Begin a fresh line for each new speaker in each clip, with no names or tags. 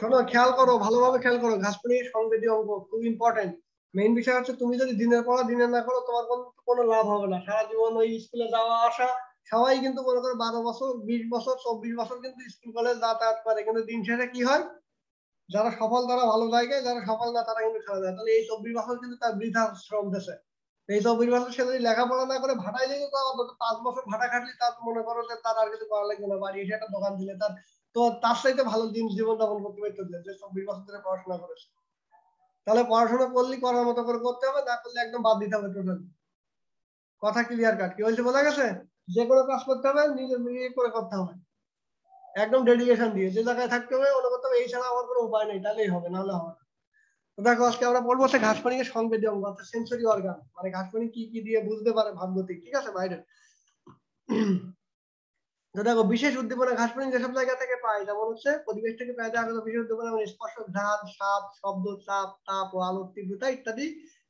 শোনো খেয়াল করো ভালোভাবে খেয়াল করো সংবেদী খুব ইম্পর্টেন্ট মেইন বিষয় হচ্ছে তুমি যদি দিনের না করো তোমার কোনো লাভ হবে না সারা জীবন ওই স্কুলে যাওয়া আসা সবাই কিন্তু মনে করো বারো বছর বিশ বছর চব্বিশ বছর কিন্তু স্কুল কলেজ যাতায়াত করে কিন্তু দিন শেষে কি হয় যারা সফল তারা ভালো জায়গায় যারা সফল না তারা কিন্তু খেলা যায় তাহলে এই চব্বিশ বছর কিন্তু তার বৃথা শ্রম দেশে এই চব্বিশ বছর সে যদি লেখাপড়া না করে ভাটাই পাঁচ বছর ভাটা খাটলে তার মনে করো যে তার আর কিছু করা লাগবে না বাড়ি এসে একটা দোকান দিলে তার তো তার সাথে ভালো দিন জীবন যাপন করতে পারতো যে বিশ বছর ধরে পড়াশোনা করেছে তাহলে পড়াশোনা করলে করার মতো করে করতে হবে না করলে একদম বাদ দিতে হবে টোটালি কথা ক্লিয়ার কাট কি বলছে বোঝা গেছে যে কোনো কাজ করতে হবে নিজের নিজে করে করতে হবে একদম ডেডিকেশন দিয়ে যে জায়গায় থাকতে হবে ওটা করতে হবে এই ছাড়া আমার কোনো উপায় নেই তাহলেই হবে নাহলে হবে দেখো আজকে আমরা পড়বো সে ঘাসপানিকে সংবেদী অঙ্গ অর্থাৎ সেন্সরি অর্গান মানে ঘাসপানি কি কি দিয়ে বুঝতে পারে ভাবগতি ঠিক আছে বাইরে দেখো বিশেষ উদ্দীপনা ঘাস ঘাসফড়িং যেসব জায়গা থেকে পায় যেমন হচ্ছে পরিবেশ থেকে পায় আগত বিশেষ উদ্দীপনা মানে স্পর্শ ধান সাপ শব্দ চাপ তাপ ও আলোর তীব্রতা ইত্যাদি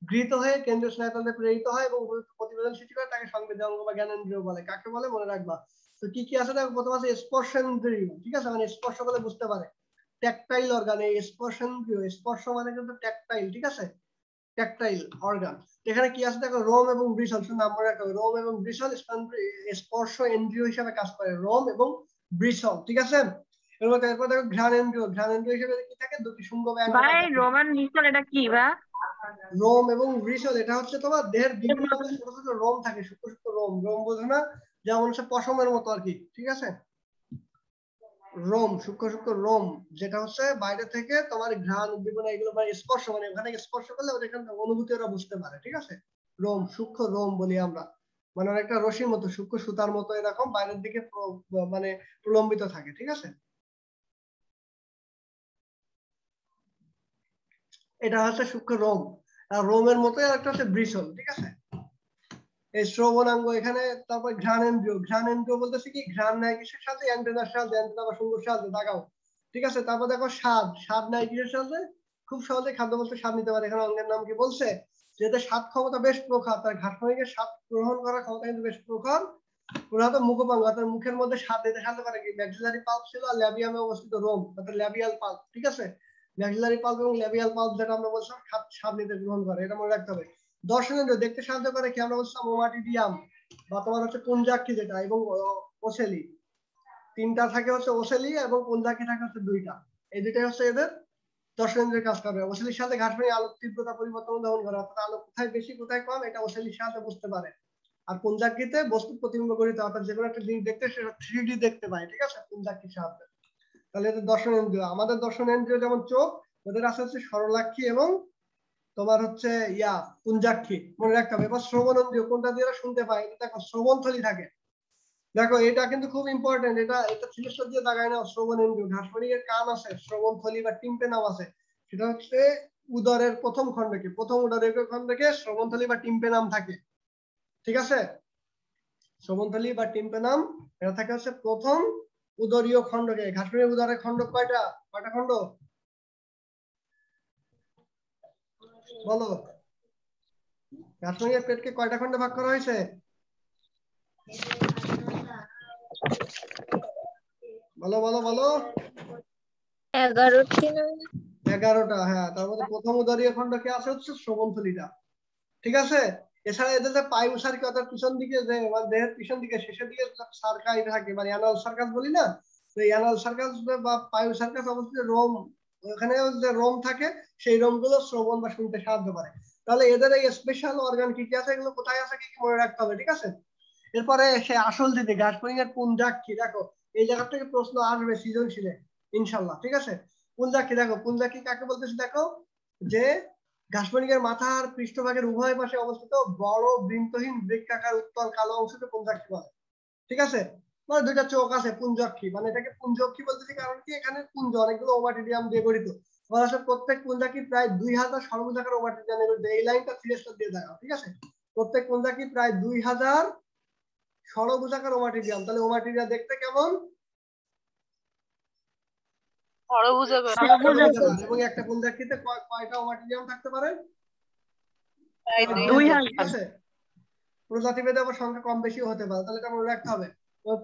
গৃহীত হয়ে কেন্দ্র স্নায়ুতন্ত্রে প্রেরিত হয় এবং প্রতিবেদন সৃষ্টি করে তাকে সংবেদী অঙ্গ বা জ্ঞানেন্দ্রিয় বলে কাকে বলে মনে রাখবা তো কি কি আছে দেখো প্রথম আছে স্পর্শেন্দ্রিয় ঠিক আছে মানে স্পর্শ বলে বুঝতে পারে ট্যাকটাইল অর্গান এই স্পর্শেন্দ্রিয় স্পর্শ মানে কিন্তু ট্যাকটাইল ঠিক আছে ট্যাকটাইল অর্গান এখানে কি আছে দেখো রোম এবং বৃষল শুধু নাম মনে রাখতে হবে রোম এবং বৃষল স্পর্শ এন্দ্রিয় হিসাবে কাজ করে রোম এবং বৃষল ঠিক আছে এরপর তারপর দেখো ঘ্রাণ এন্দ্রিয় ঘ্রাণ এন্দ্রিয় হিসাবে কি থাকে দুটি শুঙ্গ ভাই রোম আর বৃষল এটা কি বা রোম এবং বৃষল এটা হচ্ছে তোমার দেহের বিভিন্ন ছোট ছোট রোম থাকে সূক্ষ্ম সূক্ষ্ম রোম রোম বোঝো না যেমন সে পশমের মতো আর কি ঠিক আছে রোম সূক্ষ্ম সূক্ষ্ম রোম যেটা হচ্ছে বাইরে থেকে তোমার ঘ্রাণ উদ্দীপনা এগুলো মানে স্পর্শ মানে ওখানে স্পর্শ করলে ওখানে অনুভূতি ওরা বুঝতে পারে ঠিক আছে রোম সূক্ষ্ম রোম বলি আমরা মানে অনেকটা রশির মতো সূক্ষ্ম সুতার মতো এরকম বাইরের দিকে মানে প্রলম্বিত থাকে ঠিক আছে এটা হচ্ছে সূক্ষ্ম রোম আর রোমের মতো একটা হচ্ছে বৃষল ঠিক আছে এই শ্রবণাঙ্গ এখানে তারপর ঘ্রাণ ইন্দ্রিয় বলতেছে কি ঘ্রাণ নাই কিসের সাথে অ্যান্টেনার সাহায্যে অ্যান্টেনা বা সুন্দর সাহায্যে তাকাও ঠিক আছে তারপর দেখো স্বাদ স্বাদ নাই কিসের সাহায্যে খুব সহজে খাদ্য বলতে স্বাদ নিতে পারে এখানে অঙ্গের নাম কি বলছে যেহেতু স্বাদ ক্ষমতা বেশ প্রখর তার ঘাটমণিকে স্বাদ গ্রহণ করার ক্ষমতা কিন্তু বেশ প্রখর প্রধানত মুখপাঙ্গ অর্থাৎ মুখের মধ্যে স্বাদ নিতে খাতে পারে কি ম্যাক্সিলারি পাল্প ছিল আর ল্যাবিয়ামে অবস্থিত রোম অর্থাৎ ল্যাবিয়াল পাল্প ঠিক আছে ম্যাক্সিলারি পাল্প এবং ল্যাবিয়াল পাল্প যেটা আমরা বলছিলাম স্বাদ নিতে গ্রহণ করে এটা মনে রাখতে হবে দর্শনেন্দ্র দেখতে সাহায্য করে কি আমরা বলছিলাম ওমাটিডিয়াম বা তোমার হচ্ছে পঞ্জাকি যেটা এবং ওসেলি তিনটা থাকে হচ্ছে ওসেলি এবং পঞ্জাকি থাকে হচ্ছে দুইটা এই দুইটাই হচ্ছে এদের দর্শনেন্দ্রের কাজ করবে ওসেলির সাথে ঘাটমানি আলোক তীব্রতা পরিবর্তন দহন করে অর্থাৎ আলো কোথায় বেশি কোথায় কম এটা ওসেলির সাথে বুঝতে পারে আর পঞ্জাকিতে বস্তু প্রতিবিম্ব গঠিত অর্থাৎ যে কোনো একটা জিনিস দেখতে সেটা থ্রি দেখতে পায় ঠিক আছে পঞ্জাকির সাহায্যে তাহলে এদের দর্শনেন্দ্রিয় আমাদের দর্শনেন্দ্রিয় যেমন চোখ ওদের আছে হচ্ছে সরলাক্ষী এবং তোমার হচ্ছে ইয়া কুঞ্জাক্ষী মনে রাখতে হবে এবার শ্রবণ কোনটা দিয়ে শুনতে পায় এটা দেখো শ্রবণথলি থাকে দেখো এটা কিন্তু খুব ইম্পর্টেন্ট এটা এটা চিকিৎসা দিয়ে দাগায় না শ্রবণ ইন্দ্রিয় ঘাসমারিকের কান আছে শ্রবণথলি বা টিম্পে নাম আছে সেটা হচ্ছে উদরের প্রথম খণ্ডকে প্রথম উদরের খণ্ডকে শ্রবণথলি বা টিম্পে নাম থাকে ঠিক আছে শ্রবণথলি বা টিম্পে নাম এটা থাকে হচ্ছে প্রথম উদরীয় খণ্ডকে ঘাসমারির উদরের খণ্ড কয়টা কয়টা খণ্ড বলো কাশ্মীরের পেটকে কয়টা খন্ডে ভাগ করা হয়েছে বলো বলো বলো এগারোটা হ্যাঁ তার মধ্যে প্রথম উদারীয় আছে হচ্ছে শ্রবণথলিটা ঠিক আছে এছাড়া এদের যে পায়ু অর্থাৎ পিছন দিকে যে মানে দেহের পিছন দিকে শেষের দিকে সার্কাই থাকে মানে অ্যানাল সার্কাস বলি না তো অ্যানাল সার্কাস বা পায়ু সার্কাস অবস্থিত রোম ওখানে যে রোম থাকে সেই রোমগুলো শ্রবণ বা শুনতে সাহায্য করে তাহলে এদের এই স্পেশাল অর্গান কি কি আছে এগুলো কোথায় আছে কি কি মনে রাখতে হবে ঠিক আছে এরপরে সে আসল দিদি গাছপুরিং এর পুঞ্জাক্ষী দেখো এই জায়গা থেকে প্রশ্ন আসবে সৃজনশীলে ইনশাল্লাহ ঠিক আছে পুঞ্জাক্ষী দেখো পুঞ্জাক্ষী কাকে বলতেছি দেখো যে ঘাসমালিকের মাথার পৃষ্ঠভাগের উভয় পাশে অবস্থিত বড় বৃন্তহীন বৃক্ষাকার উত্তল কালো অংশকে পুঞ্জাক্ষী বলে ঠিক আছে মানে দুইটা চোখ আছে পুঞ্জক্ষী মানে এটাকে পুঞ্জক্ষী বলতেছি কারণ কি এখানে পুঞ্জ অনেকগুলো ওভারটিডিয়াম দিয়ে গঠিত আমার আসলে প্রত্যেক পুঞ্জাকি প্রায় দুই হাজার সর্বদাকার ওভারটিডিয়াম দিয়ে এই লাইনটা থ্রি দিয়ে দেখাও ঠিক আছে প্রত্যেক পুঞ্জাকি প্রায় দুই হাজার সরবুজাকার ওমাটিডিয়াম তাহলে ওমাটিডিয়া দেখতে কেমন একটা পুঞ্জাকিতে কয়টা ওমাটিডিয়াম থাকতে পারে প্রজাতি ভেদে আবার সংখ্যা কম বেশি হতে পারে তাহলে এটা মনে রাখতে হবে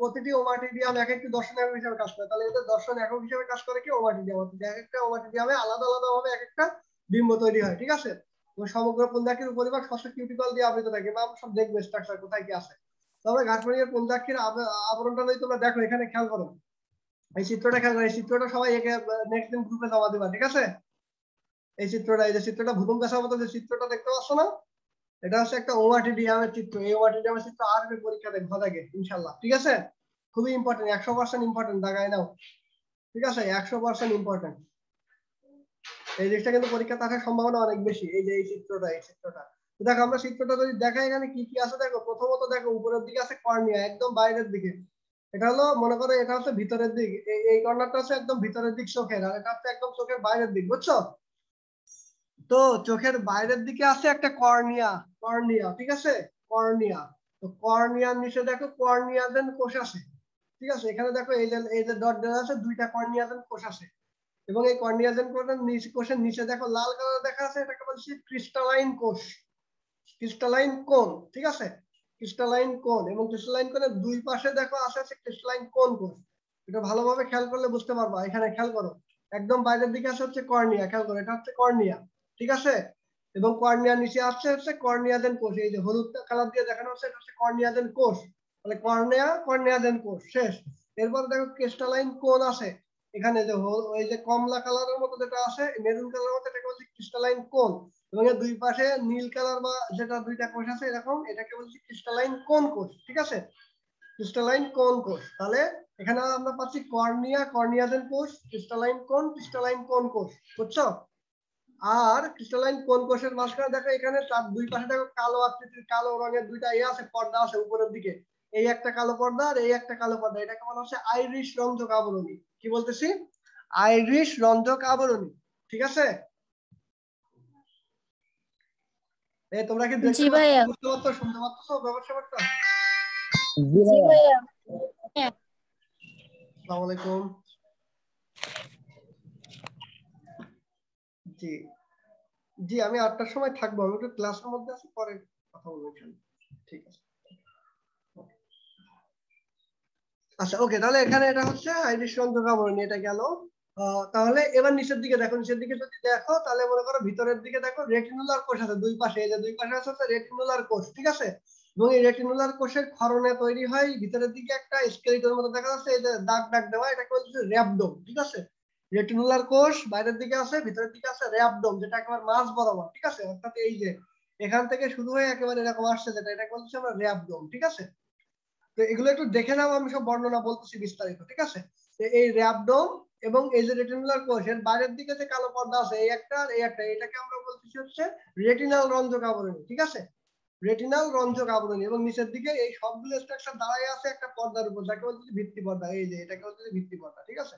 প্রতিটি ওমাটিডিয়াম এক একটি দর্শন একক হিসাবে কাজ করে তাহলে এদের দর্শন একক হিসাবে কাজ করে কি ওমাটিডিয়াম অর্থাৎ এক একটা ওমাটিডিয়ামে আলাদা আলাদা ভাবে এক একটা ডিম্ব তৈরি হয় ঠিক আছে তো সমগ্র পন্দাকির উপরিভাগ শস্য কিউটিকল দিয়ে আবৃত থাকে বা আমরা সব দেখবে স্ট্রাকচার কোথায় কি আছে তোমরা গাছমণির পন্দাকির আবরণটা যদি তোমরা দেখো এখানে খেয়াল করো এই চিত্রটা খেয়াল করো এই চিত্রটা সবাই একে নেক্সট দিন গ্রুপে জমা দেবা ঠিক আছে এই চিত্রটা এই যে চিত্রটা ভূমিকাশার মতো যে চিত্রটা দেখতে পাচ্ছ না এটা হচ্ছে একটা ওয়াটিডিএমের চিত্র এই ওয়াটিডিএমের চিত্র আসবে পরীক্ষাতে ঘ থেকে ইনশাল্লাহ ঠিক আছে খুবই ইম্পর্টেন্ট একশো পার্সেন্ট ইম্পর্টেন্ট দাগাই নাও ঠিক আছে একশো পার্সেন্ট ইম্পর্টেন্ট এই জিনিসটা কিন্তু পরীক্ষা থাকার সম্ভাবনা অনেক বেশি এই যে এই চিত্রটা এই চিত্রটা দেখো আমরা চিত্রটা যদি দেখা এখানে কি কি আছে দেখো প্রথমত দেখো উপরের দিকে আছে কর্নিয়া একদম বাইরের দিকে এটা হলো মনে করো এটা হচ্ছে ভিতরের দিক এই কর্নারটা হচ্ছে একদম ভিতরের দিক চোখের আর এটা হচ্ছে একদম চোখের বাইরের দিক বুঝছো তো চোখের বাইরের দিকে আছে একটা কর্নিয়া কর্নিয়া ঠিক আছে কর্নিয়া তো কর্নিয়ার নিচে দেখো দেন কোষ আছে ঠিক আছে এখানে দেখো এই যে এই যে ডট ডট আছে দুইটা কর্নিয়াজেন কোষ আছে এবং এই কর্নিয়াজেন কোষের নিচে কোষের নিচে দেখো লাল কালার দেখা আছে এটাকে বলছি ক্রিস্টালাইন কোষ ক্রিস্টালাইন কোন ঠিক আছে ক্রিস্টালাইন কোন এবং ক্রিস্টালাইন কোণের দুই পাশে দেখো আছে আছে ক্রিস্টালাইন কোন কোষ এটা ভালোভাবে খেয়াল করলে বুঝতে পারবা এখানে খেয়াল করো একদম বাইরের দিকে আছে হচ্ছে কর্নিয়া খেয়াল করো এটা হচ্ছে কর্নিয়া ঠিক আছে এবং কর্নিয়া নিচে আসছে হচ্ছে কর্নিয়া দেন কোষ এই যে হলুদ কালার দিয়ে দেখানো হচ্ছে এটা হচ্ছে কর্নিয়া দেন কোষ মানে কর্নিয়া কর্নিয়া দেন কোষ শেষ এরপর দেখো ক্রিস্টালাইন কোন আছে এখানে যে ওই যে কমলা কালারের মতো যেটা আছে মেরুন কালার মতো এটাকে বলছি ক্রিস্টালাইন কোন এবং এর দুই পাশে নীল কালার বা যেটা দুইটা কোষ আছে এরকম এটাকে বলছি ক্রিস্টালাইন কোন কোষ ঠিক আছে ক্রিস্টালাইন কোন কোষ তাহলে এখানে আমরা পাচ্ছি কর্নিয়া কর্নিয়াদেন কোষ ক্রিস্টালাইন কোন ক্রিস্টালাইন কোন কোষ বুঝছো আর ক্রিস্টালাইন কোন কোষের মাঝখানে দেখো এখানে তার দুই পাশে দেখো কালো আকৃতির কালো রঙের দুইটা ইয়ে আছে পর্দা আছে উপরের দিকে এই একটা কালো পর্দা আর এই একটা কালো পর্দা এটাকে বলা হচ্ছে আইরিশ রঞ্জক আবরণী কি বলতেছি আইরিশ রঞ্জক আবরণী ঠিক আছে এই তোমরা কি দেখতে পাচ্ছ শুনতে পাচ্ছ ব্যবসা করতে আসসালামু আলাইকুম জি জি আমি আটটার সময় থাকবো আমি একটু ক্লাসের মধ্যে আছি পরে কথা বলবো ঠিক আছে আচ্ছা ওকে তাহলে এখানে এটা হচ্ছে আইরিশ রঞ্জন আবরণী এটা গেল তাহলে এবার নিচের দিকে দেখো নিচের দিকে যদি দেখো তাহলে মনে করো ভিতরের দিকে দেখো রেটিনুলার কোষ আছে দুই পাশে এই যে দুই পাশে আছে রেটিনুলার কোষ ঠিক আছে এবং এই রেটিনুলার কোষের ক্ষরণে তৈরি হয় ভিতরের দিকে একটা স্কেলিটন মতো দেখা যাচ্ছে এই যে দাগ দাগ দেওয়া এটাকে বলছে র্যাপডোম ঠিক আছে রেটিনুলার কোষ বাইরের দিকে আছে ভিতরের দিকে আছে র্যাবডম যেটা একেবারে মাছ বরাবর ঠিক আছে অর্থাৎ এই যে এখান থেকে শুরু হয়ে একেবারে এরকম আসছে যেটা এটা বলছি আমরা র্যাবডম ঠিক আছে তো এগুলো একটু দেখে নাও আমি সব বর্ণনা বলতেছি বিস্তারিত ঠিক আছে এই র্যাবডম এবং এই যে রেটিনুলার কোষ এর বাইরের দিকে যে কালো পর্দা আছে এই একটা আর এই একটা এটাকে আমরা বলতেছি হচ্ছে রেটিনাল রঞ্জক আবরণী ঠিক আছে রেটিনাল রঞ্জক আবরণী এবং নিচের দিকে এই সবগুলো স্ট্রাকচার দাঁড়ায় আছে একটা পর্দার উপর যাকে বলতেছি ভিত্তি পর্দা এই যে এটাকে বলতেছি ভিত্তি পর্দা ঠিক আছে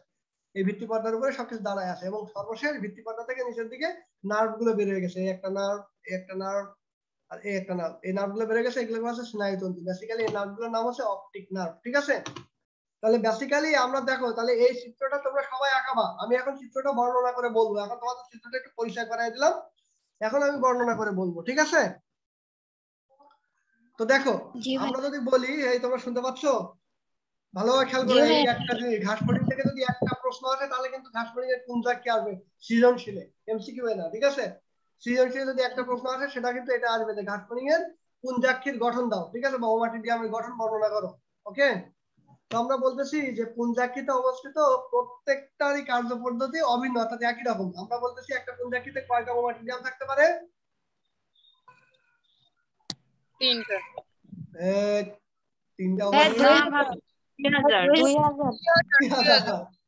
এই ভিত্তি পর্দার উপরে সবকিছু দাঁড়ায় আছে এবং সর্বশেষ ভিত্তি পর্দা থেকে নিচের দিকে নার্ভ গুলো বেড়ে গেছে একটা নার্ভ একটা নার্ভ আর এই একটা নার্ভ এই নার্ভ গুলো বেড়ে গেছে এগুলো হচ্ছে বেসিক্যালি এই নার্ভ গুলোর নাম হচ্ছে অপটিক নার্ভ ঠিক আছে তাহলে বেসিক্যালি আমরা দেখো তাহলে এই চিত্রটা তোমরা সবাই আঁকাবা আমি এখন চিত্রটা বর্ণনা করে বলবো এখন তোমাদের চিত্রটা একটু করাই দিলাম এখন আমি বর্ণনা করে বলবো ঠিক আছে তো দেখো আমরা যদি বলি এই তোমরা শুনতে পাচ্ছ ভালোভাবে খেয়াল করে একটা ঘাস থেকে যদি একটা প্রশ্ন আসে তাহলে কিন্তু ঘাসমারিকের কোন যাকে আসবে সৃজনশীলে এমসিকিউ এ না ঠিক আছে সৃজনশীল যদি একটা প্রশ্ন আসে সেটা কিন্তু এটা আসবে যে এর কোন যাক্ষীর গঠন দাও ঠিক আছে বহুমাটি দিয়ে আমি গঠন বর্ণনা করো ওকে তো আমরা বলতেছি যে পুঞ্জাক্ষিতে অবস্থিত প্রত্যেকটারই কার্য পদ্ধতি অভিন্ন অর্থাৎ একই রকম আমরা বলতেছি একটা পুঞ্জাক্ষিতে কয়টা বহুমাটি নিয়ম থাকতে পারে তিনটা তিনটা হ্যাঁ,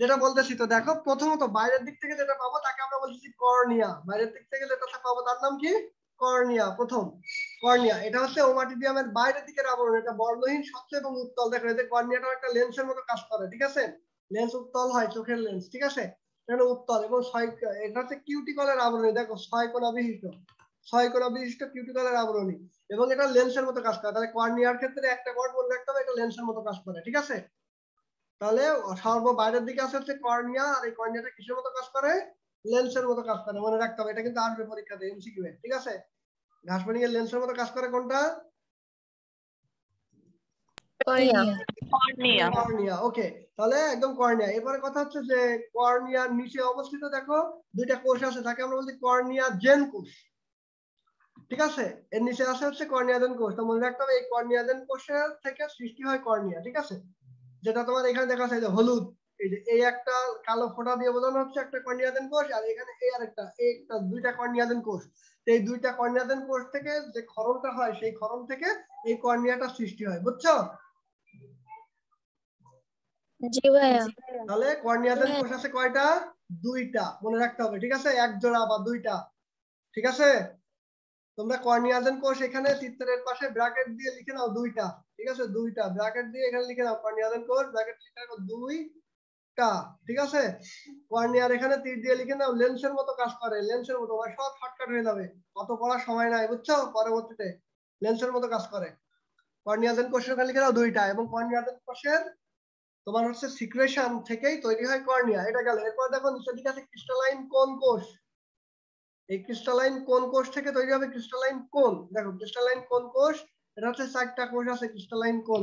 যেটা বলতেছি তো দেখো প্রথমত বাইরের দিক থেকে যেটা পাবো তাকে আমরা বলতেছি কর্নিয়া বাইরের দিক থেকে যেটা পাবো তার নাম কি কর্নিয়া প্রথম কর্নিয়া এটা হচ্ছে ওমাটিডিয়ামের বাইরের দিকের আবরণ এটা বর্ণহীন স্বচ্ছ এবং উত্তল দেখো এই যে কর্নিয়াটা একটা লেন্সের মতো কাজ করে ঠিক আছে লেন্স উত্তল হয় চোখের লেন্স ঠিক আছে এটা উত্তল এবং ছয় এটা হচ্ছে কিউটিকলের আবরণী দেখো ছয় কোনা বিশিষ্ট ছয় কোনা বিশিষ্ট কিউটিকলের আবরণী এবং এটা লেন্সের মতো কাজ করে তাহলে কর্নিয়ার ক্ষেত্রে একটা গড় মনে রাখতে হবে এটা লেন্সের মতো কাজ করে ঠিক আছে তাহলে সর্ব বাইরের দিকে আছে হচ্ছে কর্নিয়া আর এই কর্নিয়াটা কিসের মতো কাজ করে লেন্সের মতো কাজ করে মনে রাখতে হবে এটা কিন্তু আসবে পরীক্ষাতে এমসিকিউ এ ঠিক আছে ঘাসমানি এর লেন্সের মতো কাজ করে কোনটা থেকে সৃষ্টি হয় কর্নিয়া ঠিক আছে যেটা তোমার এখানে দেখা যাচ্ছে হলুদ এই যে এই একটা কালো ফোঁটা দিয়ে বোঝানো হচ্ছে একটা কর্নিয়াদেন কোষ আর এখানে এই আরেকটা এই একটা দুইটা কর্নিয়াদেন কোষ এই দুইটা কর্নিয়াদেন কোষ থেকে যে ক্ষরণটা হয় সেই ক্ষরণ থেকে এই কর্নিয়াটা সৃষ্টি হয় বুঝছো তাহলে কর্নিয়াদেন কোষ আছে কয়টা দুইটা মনে রাখতে হবে ঠিক আছে এক জোড়া বা দুইটা ঠিক আছে তোমরা কর্নিয়ালজন কোষ এখানে চিত্রের পাশে ব্র্যাকেট দিয়ে লিখে নাও দুইটা ঠিক আছে দুইটা ব্র্যাকেট দিয়ে এখানে লিখে নাও কর্নিয়ালজন কোষ ব্র্যাকেট লিখে নাও দুইটা ঠিক আছে কর্নিয়ার এখানে তীর দিয়ে লিখে নাও লেন্সের মতো কাজ করে লেন্সের মতো মানে সব শর্টকাট হয়ে যাবে অত পড়ার সময় নাই বুঝছো পরবর্তীতে লেন্সের মতো কাজ করে কর্নিয়ালজন কোষের এখানে লিখে নাও দুইটা এবং কর্নিয়ালজন কোষের তোমার হচ্ছে সিক্রেশন থেকেই তৈরি হয় কর্নিয়া এটা গেল এরপর দেখো নিচের দিকে আছে ক্রিস্টালাইন কোন কোষ এই ক্রিস্টালাইন কোন কোষ থেকে তৈরি হবে ক্রিস্টালাইন কোন দেখো ক্রিস্টালাইন কোন কোষ এটা হচ্ছে চারটা কোষ আছে ক্রিস্টালাইন কোন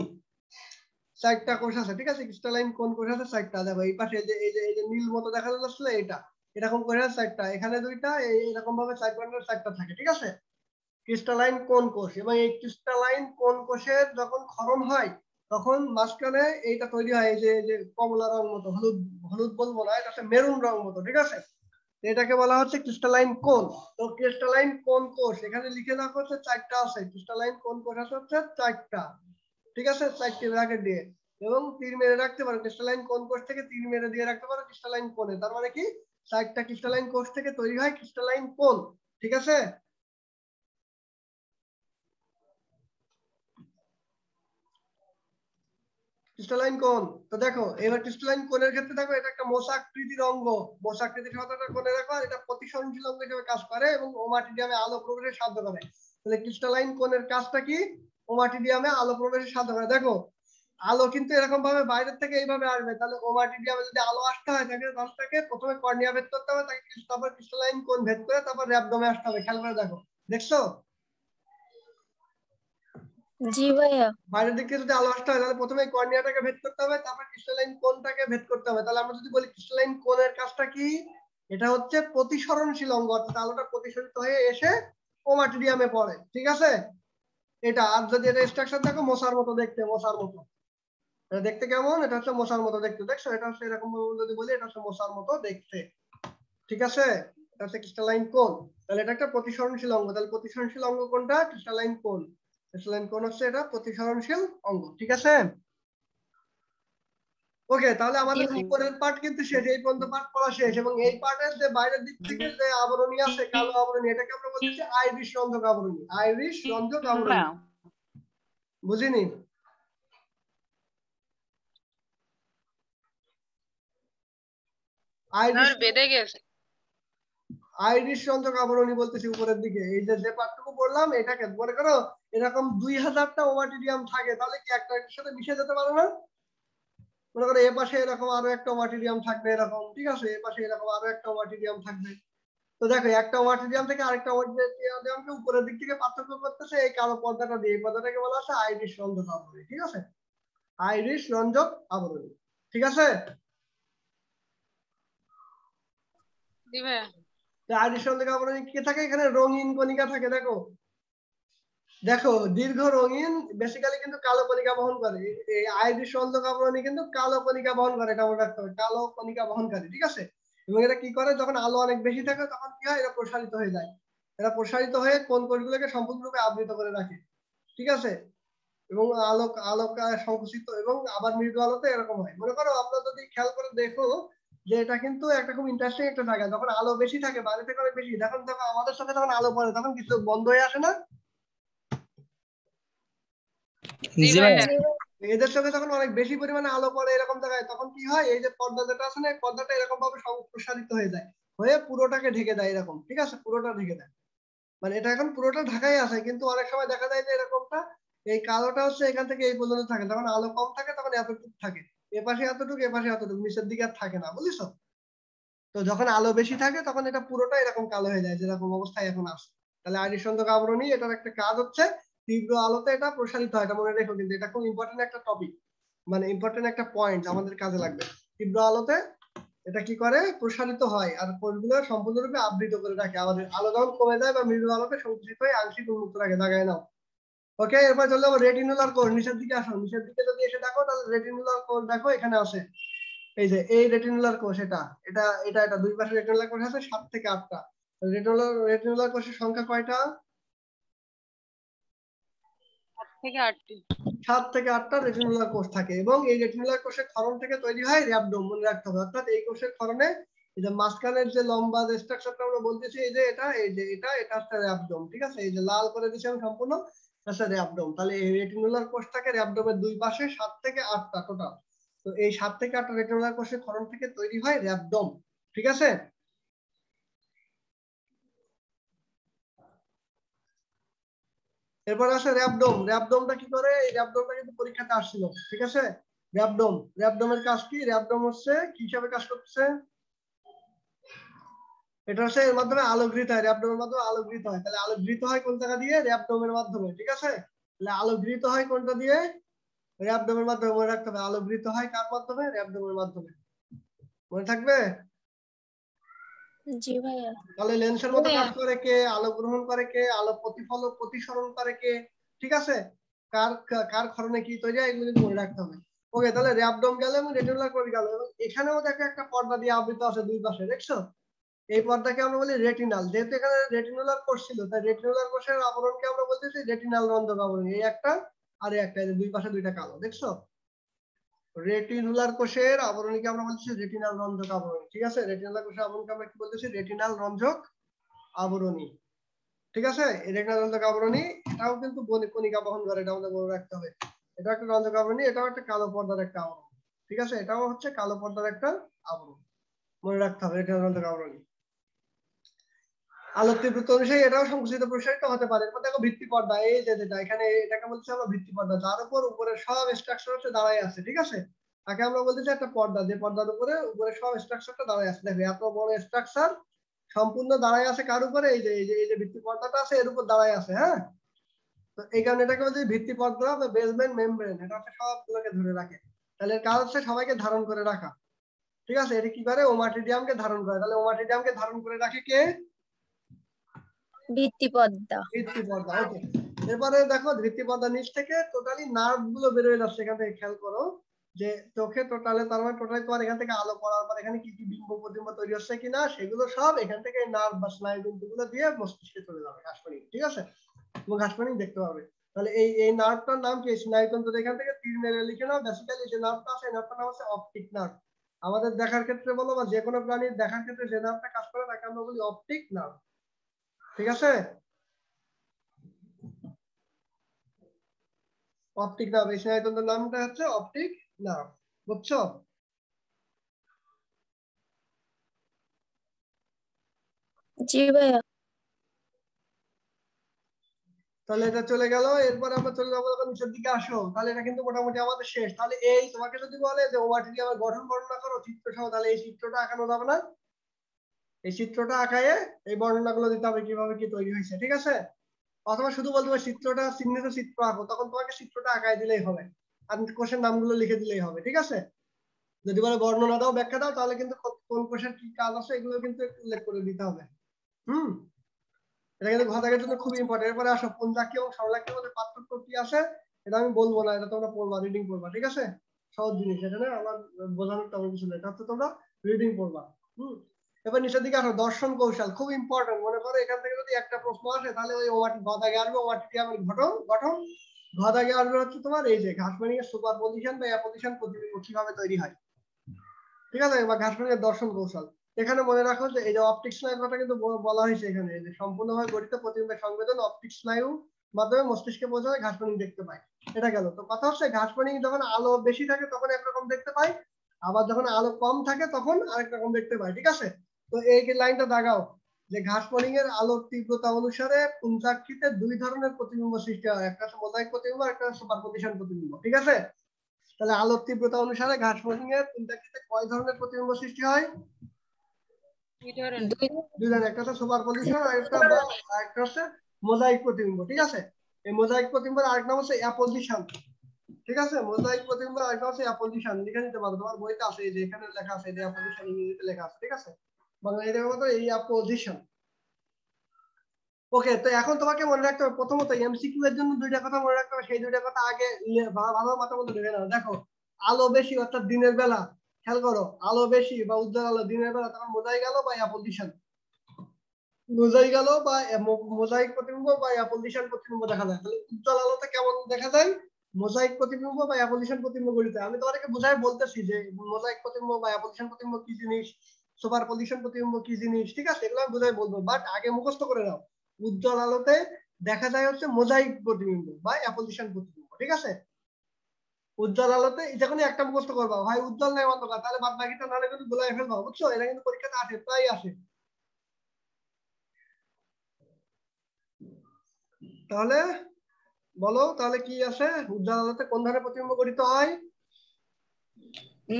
চারটা কোষ আছে ঠিক আছে ক্রিস্টালাইন কোন কোষ আছে চারটা দেখো এই পাশে যে এই যে এই যে নীল মতো দেখা যাচ্ছে এটা এরকম করে চারটা এখানে দুইটা এরকম ভাবে চার পয়েন্টের চারটা থাকে ঠিক আছে ক্রিস্টালাইন কোন কোষ এবং এই ক্রিস্টালাইন কোন কোষের যখন ক্ষরণ হয় তখন মাঝখানে এইটা তৈরি হয় যে যে কমলা রং মতো হলুদ হলুদ বলবো না এটা হচ্ছে মেরুন রং মতো ঠিক আছে এটাকে বলা হচ্ছে ক্রিস্টালাইন কোন তো ক্রিস্টালাইন কোন কোষ এখানে লিখে রাখা হচ্ছে চারটা আছে ক্রিস্টালাইন কোন কোষ আছে হচ্ছে চারটা ঠিক আছে চারটি রাখে দিয়ে এবং তীর মেরে রাখতে পারো ক্রিস্টালাইন কোন কোষ থেকে তীর মেরে দিয়ে রাখতে পারো ক্রিস্টালাইন কোণে তার মানে কি চারটা ক্রিস্টালাইন কোষ থেকে তৈরি হয় ক্রিস্টালাইন কোন ঠিক আছে ক্রিস্টালাইন কোন তো দেখো এবার ক্রিস্টালাইন কোণের ক্ষেত্রে দেখো এটা একটা মশাকৃতির অঙ্গ মশাকৃতির সততা কোণে রাখো আর এটা প্রতিসরণশীল অঙ্গ হিসেবে কাজ করে এবং ওমাটিডিয়ামে আলো প্রবেশে সাহায্য করে তাহলে ক্রিস্টালাইন কোণের কাজটা কি ওমাটিডিয়ামে আলো প্রবেশে সাহায্য করে দেখো আলো কিন্তু এরকম ভাবে বাইরের থেকে এইভাবে আসবে তাহলে ওমাটিডিয়ামে যদি আলো আসতে হয় তাহলে তাকে প্রথমে কর্নিয়া ভেদ করতে হবে তাকে তারপর ক্রিস্টালাইন কোণ ভেদ করে তারপর র্যাবডোমে আসতে হবে খেয়াল করে দেখো দেখছো জি ভাইয়া বাইরের দিক থেকে যদি আলো আসতে হয় তাহলে প্রথমে কর্নিয়াটাকে ভেদ করতে হবে তারপর ক্রিস্টালাইন কোনটাকে ভেদ করতে হবে তাহলে আমরা যদি বলি ক্রিস্টালাইন কোণের কাজটা কি এটা হচ্ছে প্রতিসরণশীল অঙ্গ অর্থাৎ আলোটা প্রতিসরিত হয়ে এসে কোমাটিডিয়ামে পড়ে ঠিক আছে এটা আর যদি এটা স্ট্রাকচার দেখো মশার মতো দেখতে মশার মতো এটা দেখতে কেমন এটা হচ্ছে মশার মতো দেখতে দেখছো এটা হচ্ছে এরকম যদি বলি এটা হচ্ছে মশার মতো দেখতে ঠিক আছে এটা হচ্ছে ক্রিস্টালাইন কোণ তাহলে এটা একটা প্রতিসরণশীল অঙ্গ তাহলে প্রতিসরণশীল অঙ্গ কোনটা ক্রিস্টালাইন কোণ ইসলাম কোন হচ্ছে এটা প্রতিসরণশীল অঙ্গ ঠিক আছে ওকে তাহলে আমাদের উপরের পার্ট কিন্তু শেষ এই পর্যন্ত পার্ট পড়া শেষ এবং এই পার্টের যে বাইরের দিক থেকে যে আবরণী আছে কালো আবরণী এটাকে আমরা বলছি আইরিশ রন্ধক আবরণী আইরিশ রন্ধক আবরণী বুঝিনি আইরিশ বেঁধে গেছে আইরিশ যন্ত্র আবরণী বলতেছি উপরের দিকে এই যে যে পার্টটুকু বললাম এটাকে মনে করো এরকম দুই হাজারটা ওমাটিডিয়াম থাকে তাহলে কি একটা সাথে মিশে যেতে পারে না মনে করো এ পাশে এরকম আরো একটা ওমাটিডিয়াম থাকবে এরকম ঠিক আছে এ পাশে এরকম আরো একটা ওমাটিডিয়াম থাকবে তো দেখো একটা ওয়াটিডিয়াম থেকে আরেকটা ওয়াটিডিয়ামকে উপরের দিক থেকে পার্থক্য করতেছে এই কালো পর্দাটা দিয়ে এই পর্দাটাকে বলা আছে আইরিশ রঞ্জক আবরণী ঠিক আছে আইরিশ রঞ্জক আবরণী ঠিক আছে দিবে কি থাকে এখানে রঙিন কণিকা থাকে দেখো দেখো দীর্ঘ রঙিন বেসিক্যালি কিন্তু কালো কণিকা বহন করে এই আইরিশ কিন্তু কালো কণিকা বহন করে রাখতে কালো কণিকা বহন করে ঠিক আছে এবং এটা কি করে যখন আলো অনেক বেশি থাকে তখন কি হয় এটা প্রসারিত হয়ে যায় এটা প্রসারিত হয়ে কোন কোষগুলোকে সম্পূর্ণরূপে আবৃত করে রাখে ঠিক আছে এবং আলোক আলোক সংকুচিত এবং আবার মৃদু আলোতে এরকম হয় মনে করো আমরা যদি খেয়াল করে দেখো যে এটা কিন্তু একটা খুব ইন্টারেস্টিং একটা জায়গা যখন আলো বেশি থাকে বাইরে থেকে অনেক বেশি দেখুন দেখো আমাদের সাথে যখন আলো পড়ে তখন কিছু বন্ধ হয়ে আসে না এদের যখন অনেক বেশি পরিমাণে আলো পড়ে এরকম জায়গায় তখন কি হয় এই যে পর্দা যেটা আছে না পর্দাটা এরকম ভাবে প্রসারিত হয়ে যায় হয়ে পুরোটাকে ঢেকে দেয় এরকম ঠিক আছে পুরোটা ঢেকে দেয় মানে এটা এখন পুরোটা ঢাকাই আছে কিন্তু অনেক সময় দেখা যায় যে এরকমটা এই কালোটা হচ্ছে এখান থেকে এই পর্যন্ত থাকে যখন আলো কম থাকে তখন এতটুকু থাকে এপাশে এতটুকু এপাশে এতটুকু নিচের দিকে আর থাকে না বুঝেছো তো যখন আলো বেশি থাকে তখন এটা পুরোটা এরকম কালো হয়ে যায় যেরকম অবস্থায় এখন আসছে তাহলে আরিসন্ধক আবরণী এটার একটা কাজ হচ্ছে তীব্র আলোতে এটা প্রসারিত হয় এটা মনে রেখো কিন্তু এটা খুব ইম্পর্টেন্ট একটা টপিক মানে ইম্পর্টেন্ট একটা পয়েন্ট আমাদের কাজে লাগবে তীব্র আলোতে এটা কি করে প্রসারিত হয় আর কোষগুলো সম্পূর্ণরূপে আবৃত করে রাখে আমাদের আলো যখন কমে যায় বা মৃদু আলোতে সংকুচিত হয়ে আংশিক উন্মুক্ত রাখে দাগায় নাও ওকে এরপর চলে যাবো রেটিনুলার কোর নিচের দিকে আসো নিচের দিকে যদি এসে দেখো তাহলে রেটিনুলার কোর দেখো এখানে আসে এই যে এই রেটিনুলার কোষ এটা এটা এটা এটা দুই পাশে রেটিনুলার কোষ আছে সাত থেকে আটটা রেটিনুলার রেটিনুলার কোষের সংখ্যা কয়টা সাত থেকে আটটা রেটিনুলার কোষ থাকে এবং এই রেটিনুলার কোষের ক্ষরণ থেকে তৈরি হয় র্যাবডোম মনে রাখতে হবে অর্থাৎ এই কোষের ক্ষরণে এই যে মাঝখানের যে লম্বা যে স্ট্রাকচারটা আমরা বলতেছি এই যে এটা এই যে এটা এটা হচ্ছে র্যাবডোম ঠিক আছে এই যে লাল করে দিছি আমি সম্পূর্ণ আচ্ছা র্যাবডম তাহলে এই রেটিনুলার কোষ থাকে র্যাবডমের দুই পাশে সাত থেকে আটটা টোটাল তো এই সাত থেকে আটটা রেটিনুলার কোষের খনন থেকে তৈরি হয় র্যাবডম ঠিক আছে এরপর আসে র্যাবডম র্যাবডমটা কি করে এই র্যাবডমটা কিন্তু পরীক্ষাতে আসছিল ঠিক আছে র্যাবডম র্যাবডমের কাজ কি র্যাবডম হচ্ছে কি হিসাবে কাজ করতেছে এটা হচ্ছে এর মাধ্যমে আলো গৃহীত হয় র্যাপডোমের মাধ্যমে আলোকৃত হয় তাহলে আলো গৃহীত হয় কোন জায়গা দিয়ে র্যাপডোমের মাধ্যমে ঠিক আছে তাহলে আলো গৃহীত হয় কোনটা দিয়ে র্যাপডোমের মাধ্যমে মনে রাখতে হবে আলো হয় কার মাধ্যমে র্যাপডোমের মাধ্যমে মনে থাকবে জি ভাইয়া তাহলে লেন্সের মতো কাজ করে কে আলো গ্রহণ করে কে আলো প্রতিফলক প্রতিসরণ করে কে ঠিক আছে কার কার ক্ষরণে কি তৈরি হয় এগুলি মনে রাখতে হবে ওকে তাহলে র্যাপডোম গেল এবং রেটিনুলার কর্ড গেল এবং এখানেও দেখো একটা পর্দা দিয়ে আবৃত আছে দুই পাশে দেখছো এই পর্দাকে আমরা বলি রেটিনাল যেহেতু এখানে রেটিনুলার কোষ ছিল তাই রেটিনুলার কোষের আবরণকে আমরা বলতেছি রেটিনাল রন্ধক আবরণ এই একটা আর একটা দুই পাশে দুইটা কালো দেখছো রেটিনুলার কোষের আবরণীকে আমরা বলতেছি রেটিনাল রঞ্জক আবরণী ঠিক আছে রেটিনাল কোষের আবরণকে আমরা কি বলতেছি রেটিনাল রঞ্জক আবরণী ঠিক আছে রেটিনাল রঞ্জক আবরণী এটাও কিন্তু কণিকা বহন করে এটা আমাদের মনে রাখতে হবে এটা একটা রঞ্জক আবরণী এটাও একটা কালো পর্দার একটা আবরণ ঠিক আছে এটাও হচ্ছে কালো পর্দার একটা আবরণ মনে রাখতে হবে রেটিনাল রঞ্জক আবরণী আলোক তীব্রতা অনুযায়ী এটাও সংকুচিত প্রসারিত হতে পারে এরপর দেখো ভিত্তি পর্দা এই যে যেটা এখানে এটাকে বলছে আমরা ভিত্তি পর্দা যার উপর উপরে সব স্ট্রাকচার হচ্ছে দাঁড়াই আছে ঠিক আছে তাকে আমরা বলতেছি একটা পর্দা যে পর্দার উপরে উপরে সব স্ট্রাকচারটা দাঁড়াই আছে দেখো এত বড় স্ট্রাকচার সম্পূর্ণ দাঁড়াই আছে কার উপরে এই যে এই যে এই যে ভিত্তি পর্দাটা আছে এর উপর দাঁড়াই আছে হ্যাঁ তো এই কারণে এটাকে বলছি ভিত্তি পর্দা বা বেসমেন্ট মেমব্রেন এটা হচ্ছে সবগুলোকে ধরে রাখে তাহলে কাজ হচ্ছে সবাইকে ধারণ করে রাখা ঠিক আছে এটা কি করে ওমাটিডিয়ামকে ধারণ করে তাহলে ওমাটিডিয়ামকে ধারণ করে রাখে কে মানে সেগুলো সব এখান থেকে নার্ভ বা স্নায়ুবিন্দু গুলো দিয়ে মস্তিষ্কে চলে যাবে ঘাসপানি ঠিক আছে ঘাসপানি দেখতে পাবে তাহলে এই এই নার্ভটার নাম কি স্নায়ুতন্ত্র এখান থেকে তীর মেরে লিখে নাও বেসিক্যালি যে নার্ভটা আছে নার্ভটার নাম হচ্ছে অপটিক নার্ভ আমাদের দেখার ক্ষেত্রে বলো বা যে কোনো প্রাণীর দেখার ক্ষেত্রে যে নার্ভটা কাজ করে তাকে আমরা বলি অপটিক নার্ভ ঠিক আছে অপটিক নাম এই স্নায়ুতন্ত্রের নামটা হচ্ছে অপটিক নাম বুঝছো তাহলে এটা চলে গেল এরপর আমরা চলে যাবো যখন নিচের দিকে আসো তাহলে এটা কিন্তু মোটামুটি আমাদের শেষ তাহলে এই তোমাকে যদি বলে যে ওভারটি আমার গঠন বর্ণনা করো চিত্র সহ তাহলে এই চিত্রটা আঁকানো যাবে না এই চিত্রটা আঁকায়ে এই বর্ণনাগুলো দিতে হবে কিভাবে কি তৈরি হয়েছে ঠিক আছে অথবা শুধু বলতে পারি চিত্রটা চিহ্নিত চিত্র আঁকো তখন তোমাকে চিত্রটা আঁকায় দিলেই হবে আর কোষের নামগুলো লিখে দিলেই হবে ঠিক আছে যদি বলে বর্ণনা দাও ব্যাখ্যা দাও তাহলে কিন্তু কোন কোষের কি কাজ আছে এগুলো কিন্তু উল্লেখ করে দিতে হবে হুম এটা কিন্তু ঘটাকের জন্য খুব ইম্পর্টেন্ট এরপরে আসো পঞ্জাকি এবং সরলাকের মধ্যে পার্থক্য কি আছে এটা আমি বলবো না এটা তোমরা পড়বা রিডিং পড়বা ঠিক আছে সহজ জিনিস এটা না আমার বোঝানোর তেমন কিছু নেই এটা হচ্ছে তোমরা রিডিং পড়বা হুম এবার নিচের দিকে আসো দর্শন কৌশল খুব ইম্পর্টেন্ট মনে করো এখান থেকে যদি একটা প্রশ্ন আসে তাহলে ওই ওয়াটি গদাগে আসবে ওয়াটিটি আমার ঘটন গঠন গদাগে আসবে হচ্ছে তোমার এই যে ঘাসমানি এর সুপার পজিশন বা এয়ার পজিশন প্রতিবিম্ব কিভাবে তৈরি হয় ঠিক আছে বা ঘাসমানি এর দর্শন কৌশল এখানে মনে রাখো যে এই যে অপটিক স্নায়ুর কথা কিন্তু বলা হয়েছে এখানে যে সম্পূর্ণভাবে গঠিত প্রতিবিম্বের সংবেদন অপটিক স্নায়ু মাধ্যমে মস্তিষ্কে পৌঁছালে ঘাসমানি দেখতে পায় এটা গেল তো কথা হচ্ছে ঘাসমানি যখন আলো বেশি থাকে তখন একরকম দেখতে পায় আবার যখন আলো কম থাকে তখন আরেক রকম দেখতে পাই ঠিক আছে তো এই লাইনটা দাগাও যে ঘাস পোলিং এর আলোর তীব্রতা অনুসারে পুঞ্চাকৃতে দুই ধরনের প্রতিবিম্ব সৃষ্টি হয় একটা হচ্ছে মোজাইক প্রতিবিম্ব একটা হচ্ছে সুপারপজিশন প্রতিবিম্ব ঠিক আছে তাহলে আলোর তীব্রতা অনুসারে ঘাস পোলিং এর পুঞ্চাকৃতে কয় ধরনের প্রতিবিম্ব সৃষ্টি হয় দুই ধরনের একটা হচ্ছে সুপারপজিশন আর একটা একটা হচ্ছে মোজাইক প্রতিবিম্ব ঠিক আছে এই মোজাইক প্রতিবিম্বের আরেক নাম হচ্ছে অ্যাপোজিশন ঠিক আছে মোজাইক প্রতিবিম্বের আরেক নাম হচ্ছে অ্যাপোজিশন লিখে নিতে পারো তোমার বইতে আছে এই যে এখানে লেখা আছে এই যে অ্যাপোজিশন ইংরেজিতে লেখা আছে ঠিক আছে ওকে তো এখন তোমাকে মনে রাখতে হবে প্রথমত এমসিকিউ এর জন্য দুইটা কথা মনে রাখতে হবে সেই দুইটা কথা আগে ভালো মাথার মধ্যে ঢুকে নাও দেখো আলো বেশি অর্থাৎ দিনের বেলা খেয়াল করো আলো বেশি বা উজ্জ্বল আলো দিনের বেলা তখন মোজাই গেল বা অ্যাপোজিশন মোজাই গেল বা মোজাইক প্রতিবিম্ব বা অ্যাপোজিশন প্রতিবিম্ব দেখা যায় তাহলে উজ্জ্বল আলোতে কেমন দেখা যায় মোজাইক প্রতিবিম্ব বা অ্যাপোজিশন প্রতিবিম্ব গড়িতে আমি তোমাদেরকে বুঝাই বলতেছি যে মোজাইক প্রতিবিম্ব বা অ্যাপোজিশন প্রতিবিম্ব কি জিনিস সুপার পজিশন প্রতিবিম্ব কি জিনিস ঠিক আছে এগুলো আমি বোঝাই বলবো বাট আগে মুখস্থ করে নাও উজ্জ্বল আলোতে দেখা যায় হচ্ছে মোজাইক প্রতিবিম্ব বা অ্যাপোজিশন প্রতিবিম্ব ঠিক আছে উজ্জ্বল আলোতে যখনই একটা মুখস্থ করবা ভাই উজ্জ্বল নাই অন্ধকার তাহলে বাদ বাকিটা নাহলে কিন্তু গোলায় ফেলবা বুঝছো এটা কিন্তু পরীক্ষাতে আসে প্রায় আসে তাহলে বলো তাহলে কি আছে উজ্জ্বল আলোতে কোন ধরনের প্রতিবিম্ব গঠিত হয়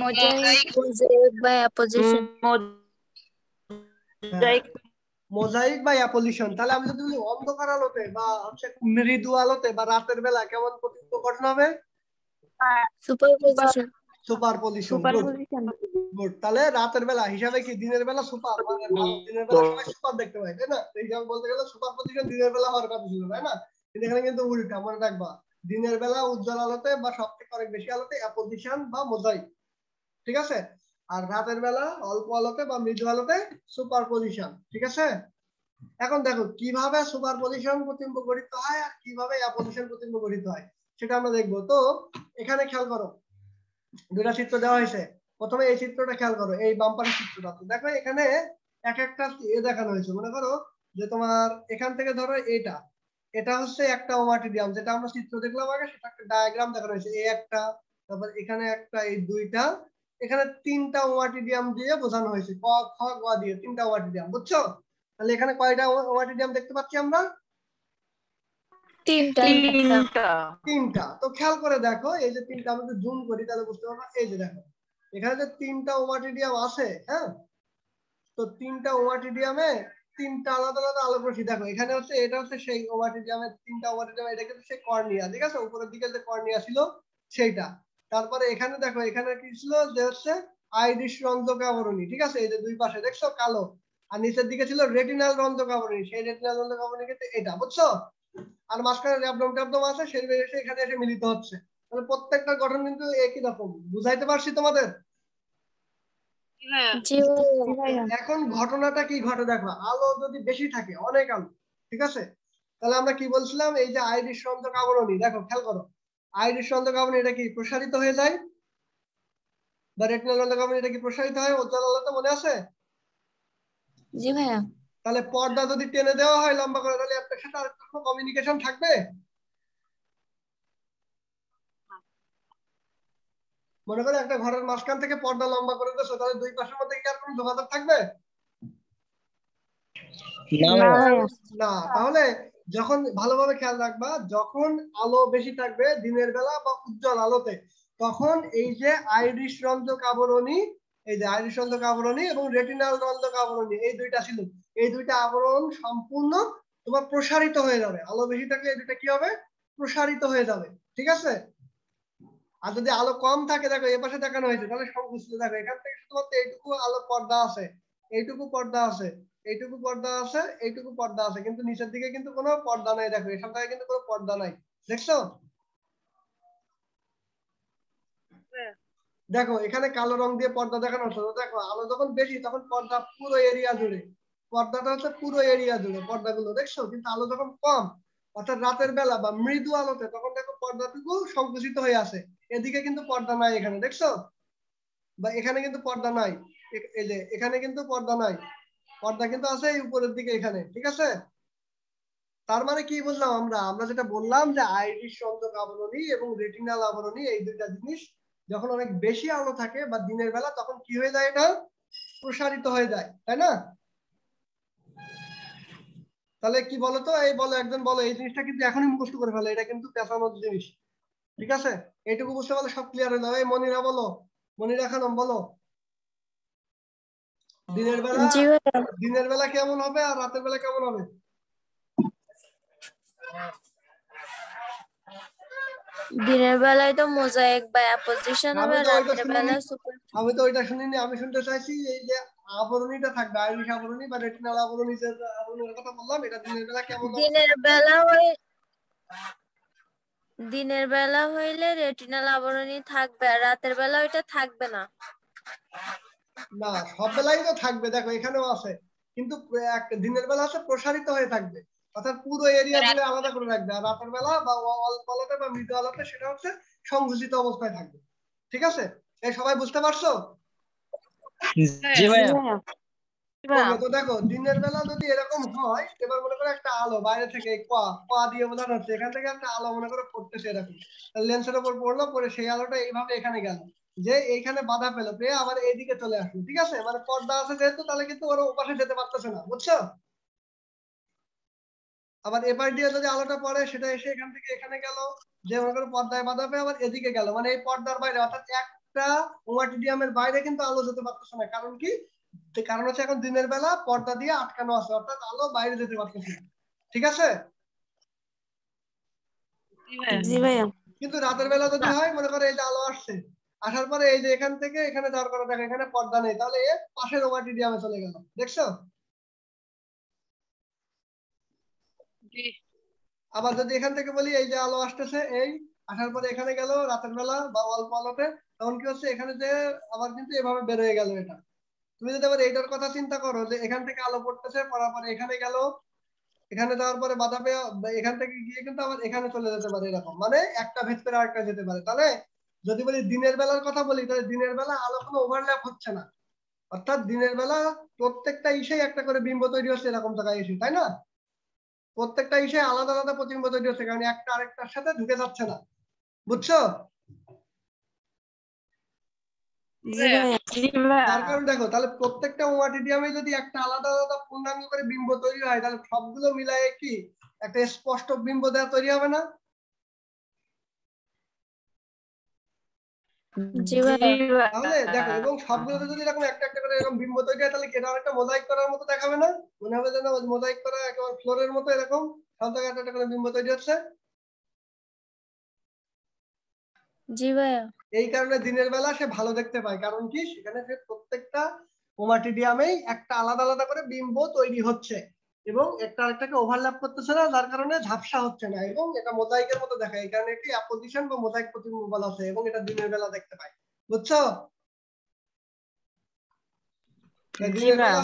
মোজাইক বা mm, তাহলে যদি অন্ধকার আলোতে বা হচ্ছে মৃদু আলোতে বা রাতের বেলা কেমন প্রতিত্ব হবে গুড হ্যাঁ। তাহলে রাতের বেলা হিসাবে কি দিনের বেলা সুপার মানে mm, দিনের বেলা সুপার দেখতে পাই তাই না এই বলতে গেলে সুপার সুপারপজিশন দিনের বেলা হওয়ার কথা ছিল তাই না কিন্তু এখানে কিন্তু উল্টা মনে রাখবা দিনের বেলা উজ্জ্বল আলোতে বা সবথেকে অনেক বেশি আলোতে অ্যাপোজিশন বা মোজাইক ঠিক আছে আর রাতের বেলা অল্প আলোতে বা মৃদু আলোতে সুপার পজিশন ঠিক আছে এখন দেখো কিভাবে সুপার পজিশন প্রতিম্ব গঠিত হয় আর কিভাবে অ্যাপোজিশন প্রতিম্ব গঠিত হয় সেটা আমরা দেখবো তো এখানে খেয়াল করো দুটা চিত্র দেওয়া হয়েছে প্রথমে এই চিত্রটা খেয়াল করো এই বাম্পারের চিত্রটা দেখো এখানে এক একটা এ দেখানো হয়েছে মনে করো যে তোমার এখান থেকে ধরো এটা এটা হচ্ছে একটা ওমাটিডিয়াম যেটা আমরা চিত্র দেখলাম আগে সেটা একটা ডায়াগ্রাম দেখানো হয়েছে এ একটা তারপর এখানে একটা এই দুইটা এখানে তিনটা ওয়াটিডিয়াম দিয়ে বোঝানো হয়েছে ক খ গ দিয়ে তিনটা ওয়াটিডিয়াম বুঝছো তাহলে এখানে কয়টা ওয়াটিডিয়াম দেখতে পাচ্ছি আমরা তিনটা তিনটা তো খেয়াল করে দেখো এই যে তিনটা আমি জুম করি তাহলে বুঝতে পারবো এই যে দেখো এখানে যে তিনটা ওয়াটিডিয়াম আছে হ্যাঁ তো তিনটা ওয়াটিডিয়ামে তিনটা আলাদা আলাদা আলোকরশ্মি দেখো এখানে হচ্ছে এটা হচ্ছে সেই ওয়াটিডিয়ামের তিনটা ওয়াটিডিয়াম এটা কিন্তু সেই কর্নিয়া ঠিক আছে উপরের দিকে যে কর্নিয়া ছিল সেইটা তারপরে এখানে দেখো এখানে কি ছিল যে হচ্ছে আইরিশ রঞ্জক আবরণী ঠিক আছে এই যে দুই পাশে দেখছো কালো আর নিচের দিকে ছিল রেটিনাল রঞ্জক আবরণী সেই রেটিনাল রঞ্জক আবরণী কিন্তু এটা বুঝছো আর মাঝখানে র্যাবডম ট্যাবডম আছে সেই এসে এখানে এসে মিলিত হচ্ছে তাহলে প্রত্যেকটা গঠন কিন্তু একই রকম বুঝাইতে পারছি তোমাদের হ্যাঁ। এখন ঘটনাটা কি ঘটে দেখো আলো যদি বেশি থাকে অনেক আলো ঠিক আছে তাহলে আমরা কি বলছিলাম এই যে আইরিশ রঞ্জক আবরণী দেখো খেয়াল করো আইরিশ অন্ধকাবন এটা কি প্রসারিত হয়ে যায় বা রেটিনাল অন্ধকাবন এটা কি প্রসারিত হয় উজ্জ্বল আলোতে মনে আছে জি ভাইয়া তাহলে পর্দা যদি টেনে দেওয়া হয় লম্বা করে তাহলে একটা সাথে আরেকটা কমিউনিকেশন থাকবে মনে করো একটা ঘরের মাঝখান থেকে পর্দা লম্বা করে দিয়েছো তাহলে দুই পাশের মধ্যে কি আর কোনো যোগাযোগ থাকবে না তাহলে যখন ভালোভাবে খেয়াল রাখবা যখন আলো বেশি থাকবে দিনের বেলা বা উজ্জ্বল আলোতে তখন এই যে আইরিশ রন্ধ্র কাবরণী এই যে আইরিশ রন্ধ্র কাবরণী এবং রেটিনাল রন্ধ্র কাবরণী এই দুইটা ছিল এই দুইটা আবরণ সম্পূর্ণ তোমার প্রসারিত হয়ে যাবে আলো বেশি থাকলে এই দুইটা কি হবে প্রসারিত হয়ে যাবে ঠিক আছে আর যদি আলো কম থাকে দেখো এ পাশে দেখানো হয়েছে তাহলে বুঝতে দেখো এখান থেকে শুধুমাত্র এইটুকু আলো পর্দা আছে এইটুকু পর্দা আছে এইটুকু পর্দা আছে এইটুকু পর্দা আছে কিন্তু নিচের দিকে কিন্তু কোনো পর্দা নাই দেখো এসব জায়গায় কিন্তু কোনো পর্দা নাই দেখছো হ্যাঁ। দেখো এখানে কালো রং দিয়ে পর্দা দেখানো হচ্ছে দেখো আলো যখন বেশি তখন পর্দা পুরো এরিয়া জুড়ে পর্দাটা হচ্ছে পুরো এরিয়া জুড়ে পর্দাগুলো দেখছো কিন্তু আলো যখন কম অর্থাৎ রাতের বেলা বা মৃদু আলোতে তখন দেখো পর্দাটুকু সংকুচিত হয়ে আছে এদিকে কিন্তু পর্দা নাই এখানে দেখছো বা এখানে কিন্তু পর্দা নাই এই যে এখানে কিন্তু পর্দা নাই পর্দা কিন্তু আছে উপরের দিকে এখানে ঠিক আছে তার মানে কি বললাম আমরা আমরা যেটা বললাম যে আইরিশ সংযোগ আবরণী এবং রেটিনাল আবরণী এই দুইটা জিনিস যখন অনেক বেশি আলো থাকে বা দিনের বেলা তখন কি হয়ে যায় এটা প্রসারিত হয়ে যায় তাই না তাহলে কি বলো তো এই বলো একজন বলো এই জিনিসটা কিন্তু এখনই মুখস্থ করে ফেলে এটা কিন্তু পেশানোর জিনিস ঠিক আছে এইটুকু বুঝতে পারলে সব ক্লিয়ার হয়ে যাবে মনিরা বলো মনিরা খানম বলো দিনের বেলা দিনের বেলা কেমন হবে আর রাতের বেলা কেমন হবে দিনের বেলায় তো মোজাইক বা অ্যাপোজিশন হবে রাতের বেলা সুপার আমি তো ওইটা শুনিনি আমি শুনতে চাইছি এই যে আবরণীটা থাকবে আইরিশ আবরণী বা রেটিনাল আবরণী যে আবরণীর কথা বললাম এটা দিনের বেলা কেমন দিনের বেলা ওই দিনের বেলা হইলে রেটিনাল আবরণী থাকবে আর রাতের বেলা ওইটা থাকবে না না সব বেলাই তো থাকবে দেখো এখানেও আছে কিন্তু দিনের বেলা আছে প্রসারিত হয়ে থাকবে অর্থাৎ পুরো এরিয়া জুড়ে আলাদা করে রাখবে আর রাতের বেলা বা অল্প আলোতে বা মৃদু আলোতে সেটা হচ্ছে সংঘোষিত অবস্থায় থাকবে ঠিক আছে এই সবাই বুঝতে পারছো হ্যাঁ, তো দেখো দিনের বেলা যদি এরকম হয় এবার মনে করো একটা আলো বাইরে থেকে কোয়া কোয়া দিয়ে বোধ হচ্ছে এখান থেকে একটা আলো মনে করো পড়তেছে এরকম লেন্সের উপর পড়লো পরে সেই আলোটা এইভাবে এখানে গেল যে এইখানে বাধা পেলো পেয়ে আবার এইদিকে চলে আসলো ঠিক আছে মানে পর্দা আছে যেহেতু তাহলে কিন্তু ওরা ওপাশে যেতে পারতেছে না বুঝছো আবার এবার দিয়ে যদি আলোটা পড়ে সেটা এসে এখান থেকে এখানে গেল যে মনে করো পর্দায় বাধা পেয়ে আবার এদিকে গেল মানে এই পর্দার বাইরে অর্থাৎ একটা ওয়াটিডিয়ামের বাইরে কিন্তু আলো যেতে পারতেছে না কারণ কি কারণ হচ্ছে এখন দিনের বেলা পর্দা দিয়ে আটকানো আছে অর্থাৎ আলো বাইরে যেতে পারতেছে না ঠিক আছে কিন্তু রাতের বেলা যদি হয় মনে করো এই যে আলো আসছে আসার পরে এই যে এখান থেকে এখানে যাওয়ার কথা দেখো এখানে পর্দা নেই তাহলে এর পাশের ওভারটিডিয়ামে চলে গেল দেখছো আবার যদি এখান থেকে বলি এই যে আলো আসতেছে এই আসার পরে এখানে গেল রাতের বেলা বা অল্প আলোতে তখন কি হচ্ছে এখানে যে আবার কিন্তু এভাবে বের হয়ে গেল এটা তুমি যদি আবার এইটার কথা চিন্তা করো যে এখান থেকে আলো পড়তেছে পড়ার পরে এখানে গেল এখানে যাওয়ার পরে বাধা পেয়ে এখান থেকে গিয়ে কিন্তু আবার এখানে চলে যেতে পারে এরকম মানে একটা ভেতরে আরেকটা যেতে পারে তাহলে যদি বলি দিনের বেলার কথা বলি তাহলে দিনের বেলা আলো কোনো ওভারল্যাপ হচ্ছে না অর্থাৎ দিনের বেলা প্রত্যেকটা ইসে একটা করে বিম্ব তৈরি হচ্ছে এরকম জায়গায় এসে তাই না প্রত্যেকটা ইসে আলাদা আলাদা প্রতিম্ব তৈরি হচ্ছে কারণ একটা আরেকটার সাথে ঢুকে যাচ্ছে না বুঝছো হ্যাঁ। তার কারণ দেখো তাহলে প্রত্যেকটা ওয়াটিডিয়ামে যদি একটা আলাদা আলাদা পূর্ণাঙ্গ করে বিম্ব তৈরি হয় তাহলে সবগুলো মিলায় কি একটা স্পষ্ট বিম্ব দেওয়া তৈরি হবে না তাহলে দেখো এবং সবগুলোতে যদি এরকম একটা একটা করে এরকম বিম্ব তৈরি হয় তাহলে এটা অনেকটা মোজাইক করার মতো দেখাবে না মনে হবে যেন মোজাইক করা একেবারে ফ্লোরের মতো এরকম সব একটা একটা করে বিম্ব তৈরি হচ্ছে এই কারণে দিনের বেলা সে ভালো দেখতে পায় কারণ কি সেখানে সে প্রত্যেকটা ক্রোমাটিডিয়ামেই একটা আলাদা আলাদা করে বিম্ব তৈরি হচ্ছে এবং একটা আরেকটাকে ওভারল্যাপ করতেছে না যার কারণে ঝাপসা হচ্ছে না এবং এটা মোজাইকের মতো দেখায় এই কারণে একটি অ্যাপোজিশন বা মোজাইক প্রতিবিম্ব বলা হয় এবং এটা দিনের বেলা দেখতে পাই বুঝছো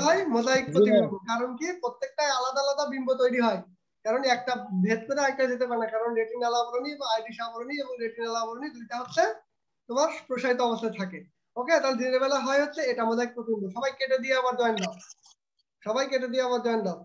হয় মোজাইক প্রতিবিম্ব কারণ কি প্রত্যেকটা আলাদা আলাদা বিম্ব তৈরি হয় কারণ একটা ভেদ করে আরেকটা যেতে পারে না কারণ রেটিনাল আবরণী বা আইডিস আবরণী এবং রেটিনাল আবরণী দুইটা হচ্ছে তোমার প্রসারিত অবস্থায় থাকে ওকে তাহলে দিনের বেলা হয় হচ্ছে এটা মোজাইক প্রতিবিম্ব সবাই কেটে দিয়ে আবার জয়েন দাও সবাই কেটে দিয়ে আবার জয়েন দাও